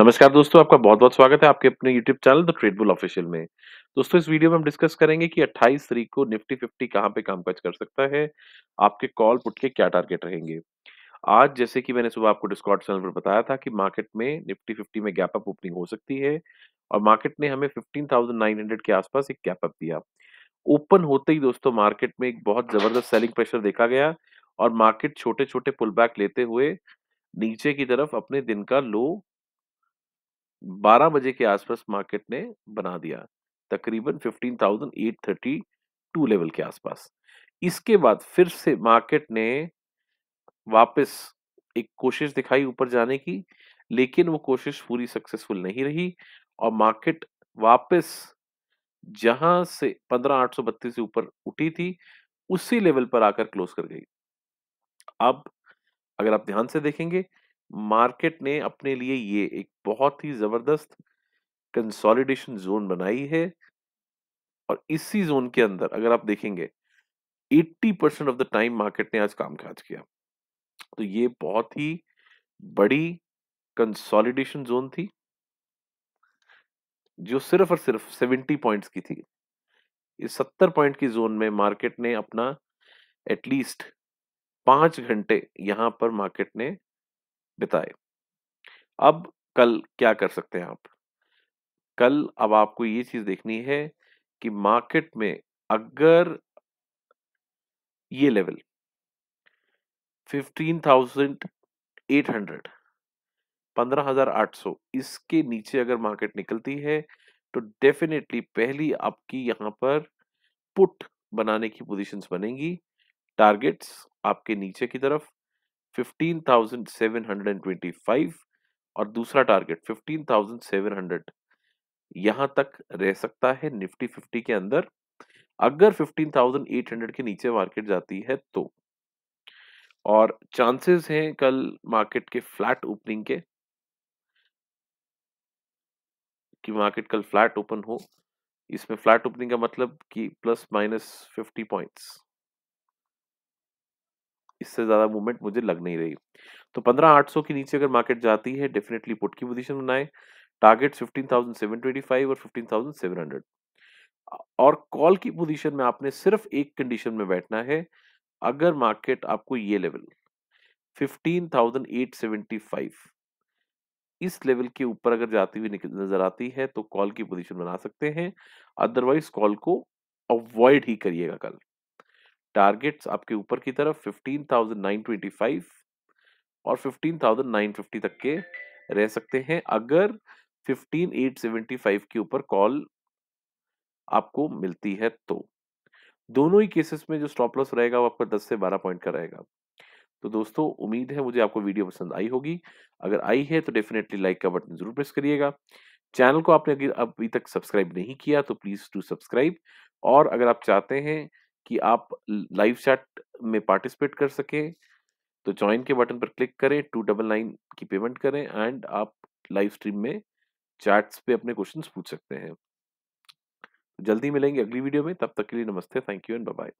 नमस्कार दोस्तों, आपका बहुत-बहुत स्वागत है आपके अपने YouTube channel the trade bull official में। दोस्तों इस वीडियो में हम डिस्कस करेंगे कि 28 तारीख को निफ्टी 50 कहाँ पे कामकाज कर सकता है, आपके कॉल पुट के क्या टारगेट रहेंगे। आज जैसे कि मैंने सुबह आपको डिस्कॉट चैनल पर बताया था कि मार्केट में निफ्टी फिफ्टी में गैप अप ओपनिंग हो सकती है और मार्केट ने हमें फिफ्टीन के आसपास एक गैप अप दिया। ओपन होते ही दोस्तों मार्केट में एक बहुत जबरदस्त सेलिंग प्रेशर देखा गया और मार्केट छोटे-छोटे पुल बैक लेते हुए नीचे की तरफ अपने दिन का लो 12 बजे के आसपास मार्केट ने बना दिया तकरीबन 15,832 लेवल के आसपास इसके बाद फिर से मार्केट ने वापस एक कोशिश दिखाई ऊपर जाने की लेकिन वो कोशिश पूरी सक्सेसफुल नहीं रही और मार्केट वापस जहां से 15,832 से ऊपर उठी थी उसी लेवल पर आकर क्लोज कर गई अब अगर आप ध्यान से देखेंगे मार्केट ने अपने लिए ये एक बहुत ही जबरदस्त कंसोलिडेशन जोन बनाई है और इसी जोन के अंदर अगर आप देखेंगे 80 percent of the time market ने आज काम काज किया तो ये बहुत ही बड़ी कंसोलिडेशन जोन थी जो सिर्फ और सिर्फ 70 पॉइंट्स की थी इस 70 पॉइंट की जोन में मार्केट ने अपना एटलीस्ट पांच घंटे यहां पर मार्केट ने बिताए अब कल क्या कर सकते हैं आप कल अब आपको ये चीज देखनी है कि मार्केट में अगर ये लेवल 15,800 15,800 इसके नीचे अगर मार्केट निकलती है तो डेफिनेटली पहली आपकी यहां पर पुट बनाने की पोजीशंस बनेंगी टारगेट्स आपके नीचे की तरफ 15,725 और दूसरा टारगेट 15,700 यहां तक रह सकता है निफ्टी 50 के अंदर अगर 15,800 के नीचे मार्केट जाती है तो और चांसेस हैं कल मार्केट के फ्लैट ओपनिंग के कि मार्केट कल फ्लैट ओपन हो इसमें फ्लैट ओपनिंग का मतलब कि प्लस माइनस 50 पॉइंट्स इससे ज़्यादा मूवमेंट मुझे लग नहीं रही तो पंद्रह आठ सौ के नीचे अगर मार्केट जाती है डेफिनेटली पुट की पोजिशन बनाए target fifteen thousand seven twenty five और फिफ्टीन थाउजेंड सेवन हंड्रेड और कॉल की पोजीशन में आपने सिर्फ एक कंडीशन में बैठना है अगर मार्केट आपको ये level fifteen thousand eight seventy five इस लेवल के ऊपर अगर जाती हुई नजर आती है तो कॉल की पोजीशन बना सकते हैं अदरवाइज कॉल को अवॉइड ही करिएगा कल टारगेट्स आपके ऊपर की तरफ 15,925 और 15,950 तक के रह सकते हैं अगर 15,875 के ऊपर कॉल आपको मिलती है तो दोनों ही केसेस में जो स्टॉप लॉस रहेगा वो आपका 10 से 12 पॉइंट का रहेगा तो दोस्तों उम्मीद है मुझे आपको वीडियो पसंद आई होगी अगर आई है तो डेफिनेटली लाइक का बटन जरूर प्रेस करिएगा चैनल को आपने अभी तक सब्सक्राइब नहीं किया तो प्लीज टू सब्सक्राइब और अगर आप चाहते हैं कि आप लाइव चैट में पार्टिसिपेट कर सकें तो ज्वाइन के बटन पर क्लिक करें टू डबल नाइन की पेमेंट करें एंड आप लाइव स्ट्रीम में चैट्स पे अपने क्वेश्चंस पूछ सकते हैं जल्दी मिलेंगे अगली वीडियो में तब तक के लिए नमस्ते थैंक यू एंड बाय